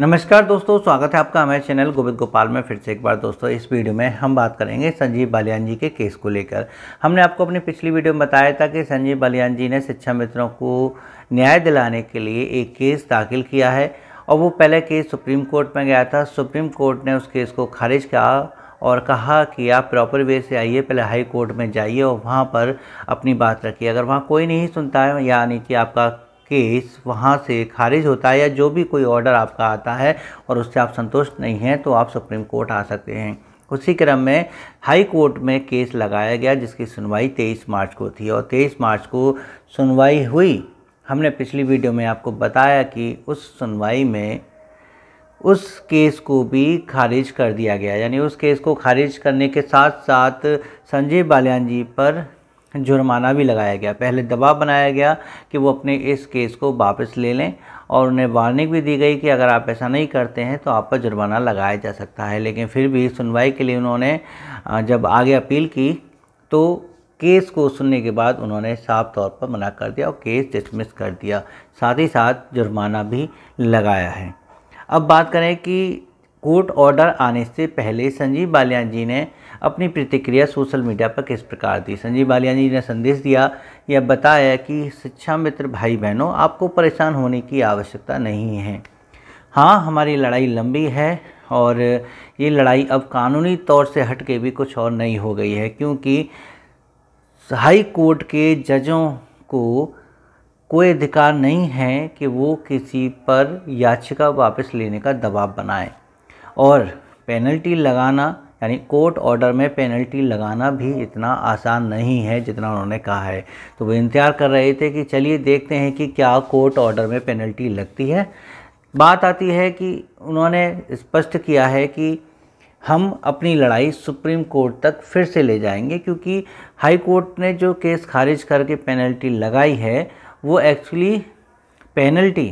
नमस्कार दोस्तों स्वागत है आपका हमारे चैनल गोविंद गोपाल में फिर से एक बार दोस्तों इस वीडियो में हम बात करेंगे संजीव बालियान जी के केस को लेकर हमने आपको अपनी पिछली वीडियो में बताया था कि संजीव बालियान जी ने शिक्षा मित्रों को न्याय दिलाने के लिए एक केस दाखिल किया है और वो पहले केस सुप्रीम कोर्ट में गया था सुप्रीम कोर्ट ने उस केस को खारिज किया और कहा कि आप प्रॉपर वे से आइए पहले हाई कोर्ट में जाइए और वहाँ पर अपनी बात रखिए अगर वहाँ कोई नहीं सुनता है यानी कि आपका केस वहाँ से खारिज होता है या जो भी कोई ऑर्डर आपका आता है और उससे आप संतुष्ट नहीं हैं तो आप सुप्रीम कोर्ट आ सकते हैं उसी क्रम में हाई कोर्ट में केस लगाया गया जिसकी सुनवाई 23 मार्च को थी और 23 मार्च को सुनवाई हुई हमने पिछली वीडियो में आपको बताया कि उस सुनवाई में उस केस को भी खारिज कर दिया गया यानी उस केस को खारिज करने के साथ साथ संजय बालियान जी पर जुर्माना भी लगाया गया पहले दबाव बनाया गया कि वो अपने इस केस को वापस ले लें और उन्हें वार्निंग भी दी गई कि अगर आप ऐसा नहीं करते हैं तो आप पर जुर्माना लगाया जा सकता है लेकिन फिर भी सुनवाई के लिए उन्होंने जब आगे अपील की तो केस को सुनने के बाद उन्होंने साफ तौर पर मना कर दिया और केस डिसमिस कर दिया साथ ही साथ जुर्माना भी लगाया है अब बात करें कि कोर्ट ऑर्डर आने से पहले संजीव बालियान जी ने अपनी प्रतिक्रिया सोशल मीडिया पर किस प्रकार दी संजीव बालियान जी ने संदेश दिया या बताया कि शिक्षा मित्र भाई बहनों आपको परेशान होने की आवश्यकता नहीं है हाँ हमारी लड़ाई लंबी है और ये लड़ाई अब कानूनी तौर से हट के भी कुछ और नहीं हो गई है क्योंकि हाई कोर्ट के जजों को कोई अधिकार नहीं है कि वो किसी पर याचिका वापस लेने का दबाव बनाएं और पेनल्टी लगाना यानी कोर्ट ऑर्डर में पेनल्टी लगाना भी इतना आसान नहीं है जितना उन्होंने कहा है तो वो इंतज़ार कर रहे थे कि चलिए देखते हैं कि क्या कोर्ट ऑर्डर में पेनल्टी लगती है बात आती है कि उन्होंने स्पष्ट किया है कि हम अपनी लड़ाई सुप्रीम कोर्ट तक फिर से ले जाएंगे क्योंकि हाई कोर्ट ने जो केस खारिज करके पेनल्टी लगाई है वो एक्चुअली पेनल्टी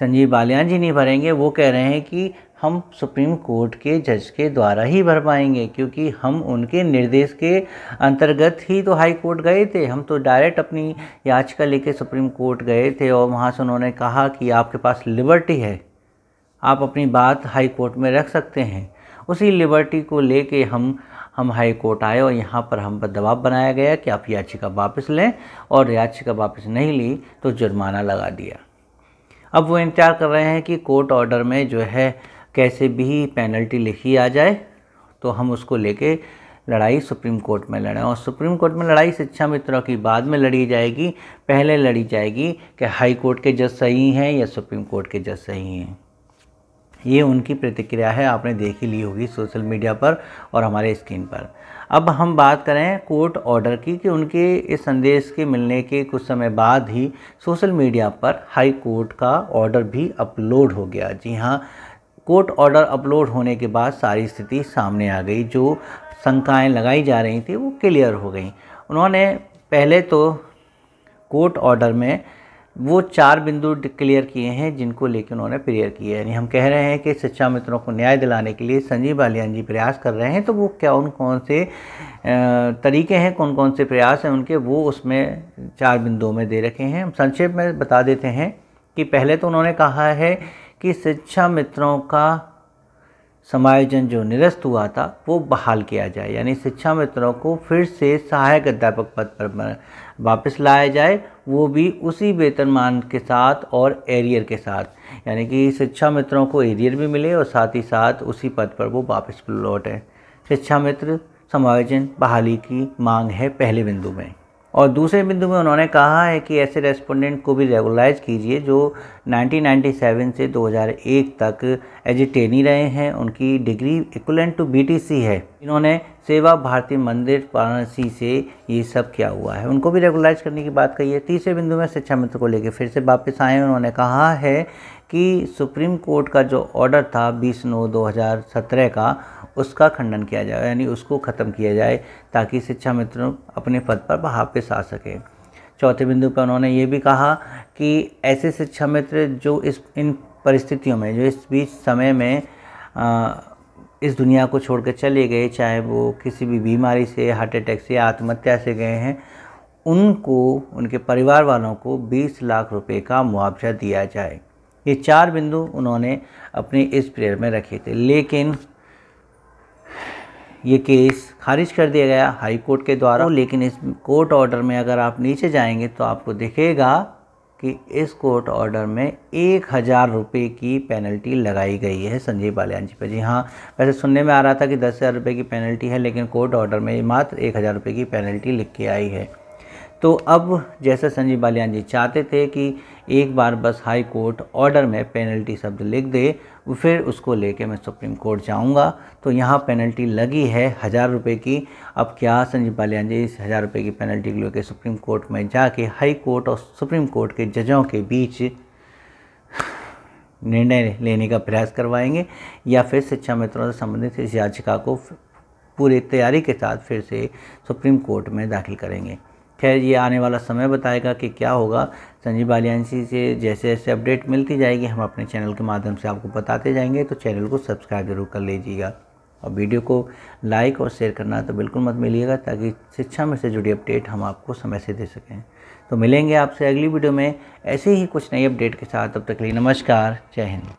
संजीव बालियान जी नहीं भरेंगे वो कह रहे हैं कि हम सुप्रीम कोर्ट के जज के द्वारा ही भर पाएंगे क्योंकि हम उनके निर्देश के अंतर्गत ही तो हाई कोर्ट गए थे हम तो डायरेक्ट अपनी याचिका लेके सुप्रीम कोर्ट गए थे और वहाँ से उन्होंने कहा कि आपके पास लिबर्टी है आप अपनी बात हाई कोर्ट में रख सकते हैं उसी लिबर्टी को लेके हम हम हाई कोर्ट आए और यहाँ पर हम पर दबाव बनाया गया कि आप याचिका वापस लें और याचिका वापस नहीं ली तो जुर्माना लगा दिया अब वो इंतजार कर रहे हैं कि कोर्ट ऑर्डर में जो है कैसे भी पेनल्टी लिखी आ जाए तो हम उसको लेके लड़ाई सुप्रीम कोर्ट में लड़ें और सुप्रीम कोर्ट में लड़ाई शिक्षा मित्रों की बाद में लड़ी जाएगी पहले लड़ी जाएगी कि हाई कोर्ट के जज सही हैं या सुप्रीम कोर्ट के जज सही हैं ये उनकी प्रतिक्रिया है आपने देखी ली होगी सोशल मीडिया पर और हमारे स्क्रीन पर अब हम बात करें कोर्ट ऑर्डर की कि उनके इस संदेश के मिलने के कुछ समय बाद ही सोशल मीडिया पर हाई कोर्ट का ऑर्डर भी अपलोड हो गया जी हाँ कोर्ट ऑर्डर अपलोड होने के बाद सारी स्थिति सामने आ गई जो शंकाएँ लगाई जा रही थी वो क्लियर हो गई उन्होंने पहले तो कोर्ट ऑर्डर में वो चार बिंदु क्लियर किए हैं जिनको लेकर उन्होंने प्रेयर किए यानी हम कह रहे हैं कि शिक्षा मित्रों को न्याय दिलाने के लिए संजीव बालियान जी प्रयास कर रहे हैं तो वो क्या उन कौन से तरीके हैं कौन कौन से प्रयास हैं उनके वो उसमें चार बिंदुओं में दे रखे हैं हम संक्षेप में बता देते हैं कि पहले तो उन्होंने कहा है कि शिक्षा मित्रों का समायोजन जो निरस्त हुआ था वो बहाल किया जाए यानी शिक्षा मित्रों को फिर से सहायक अध्यापक पद पर वापस लाया जाए वो भी उसी वेतनमान के साथ और एरियर के साथ यानी कि शिक्षा मित्रों को एरियर भी मिले और साथ ही साथ उसी पद पर वो वापस लौटें शिक्षा मित्र समायोजन बहाली की मांग है पहले बिंदु में और दूसरे बिंदु में उन्होंने कहा है कि ऐसे रेस्पोंडेंट को भी रेगुलाइज कीजिए जो 1997 से 2001 तक एजिटेनी रहे हैं उनकी डिग्री इक्वलेंट टू बीटीसी है इन्होंने सेवा भारती मंदिर वाराणसी से ये सब किया हुआ है उनको भी रेगुलाइज करने की बात कही है तीसरे बिंदु में शिक्षा मित्र को लेकर फिर से वापस आए उन्होंने कहा है कि सुप्रीम कोर्ट का जो ऑर्डर था 20 नौ 2017 का उसका खंडन किया जाए यानी उसको ख़त्म किया जाए ताकि शिक्षा मित्रों अपने पद पर वापस आ सके चौथे बिंदु पर उन्होंने ये भी कहा कि ऐसे शिक्षा मित्र जो इस इन परिस्थितियों में जो इस बीच समय में आ, इस दुनिया को छोड़ कर चले गए चाहे वो किसी भी बीमारी से हार्ट अटैक से आत्महत्या से गए हैं उनको उनके परिवार वालों को 20 लाख रुपए का मुआवजा दिया जाए ये चार बिंदु उन्होंने अपने इस प्रेयर में रखे थे लेकिन ये केस खारिज कर दिया गया हाई कोर्ट के द्वारा लेकिन इस कोर्ट ऑर्डर में अगर आप नीचे जाएंगे तो आपको दिखेगा कि इस कोर्ट ऑर्डर में एक हज़ार रुपये की पेनल्टी लगाई गई है संजीव बालियान जी पर जी हाँ वैसे सुनने में आ रहा था कि दस हज़ार रुपये की पेनल्टी है लेकिन कोर्ट ऑर्डर में मात्र एक हज़ार रुपये की पेनल्टी लिख के आई है तो अब जैसे संजीव बालियान जी चाहते थे कि एक बार बस हाई कोर्ट ऑर्डर में पेनल्टी शब्द लिख दे फिर उसको लेके मैं सुप्रीम कोर्ट जाऊंगा तो यहाँ पेनल्टी लगी है हज़ार रुपये की अब क्या संजीव बालियान जी इस हज़ार रुपये की पेनल्टी को लेकर सुप्रीम कोर्ट में जाके हाई कोर्ट और सुप्रीम कोर्ट के जजों के बीच निर्णय लेने का प्रयास करवाएंगे या फिर शिक्षा मित्रों से संबंधित इस याचिका को पूरी तैयारी के साथ फिर से सुप्रीम कोर्ट में दाखिल करेंगे खैर ये आने वाला समय बताएगा कि क्या होगा संजीव बालियांशी से जैसे जैसे अपडेट मिलती जाएगी हम अपने चैनल के माध्यम से आपको बताते जाएंगे तो चैनल को सब्सक्राइब जरूर कर लीजिएगा और वीडियो को लाइक और शेयर करना तो बिल्कुल मत मिलिएगा ताकि शिक्षा में से जुड़ी अपडेट हम आपको समय से दे सकें तो मिलेंगे आपसे अगली वीडियो में ऐसे ही कुछ नई अपडेट के साथ अब तक के लिए नमस्कार जय हिंद